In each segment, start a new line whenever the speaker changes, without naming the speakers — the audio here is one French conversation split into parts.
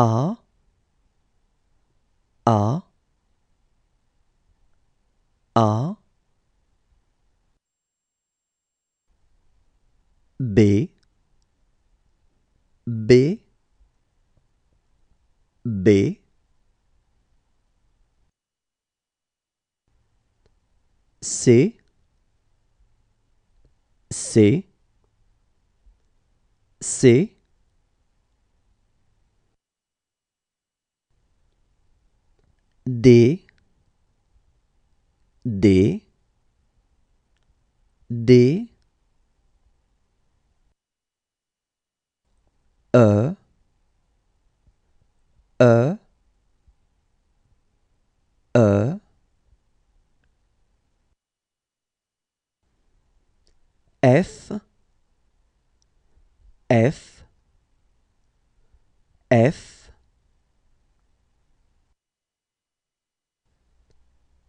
R R R B B B C C C D D D E E E F F F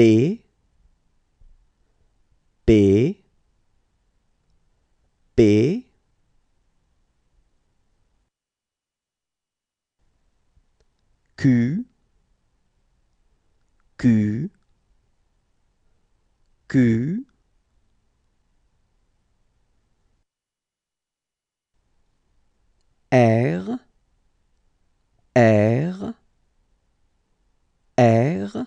B B B Q Q Q R R R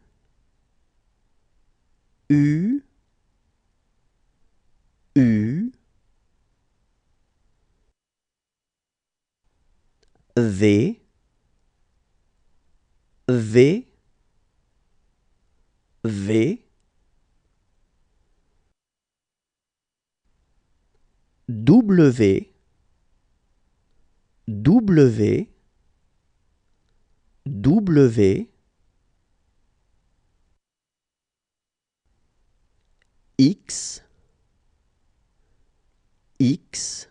V V V W W W X X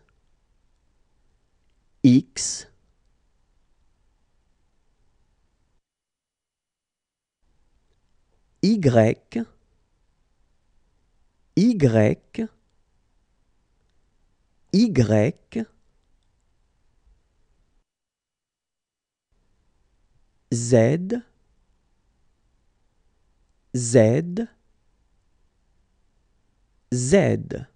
X Y, Y, Y, Z, Z, Z.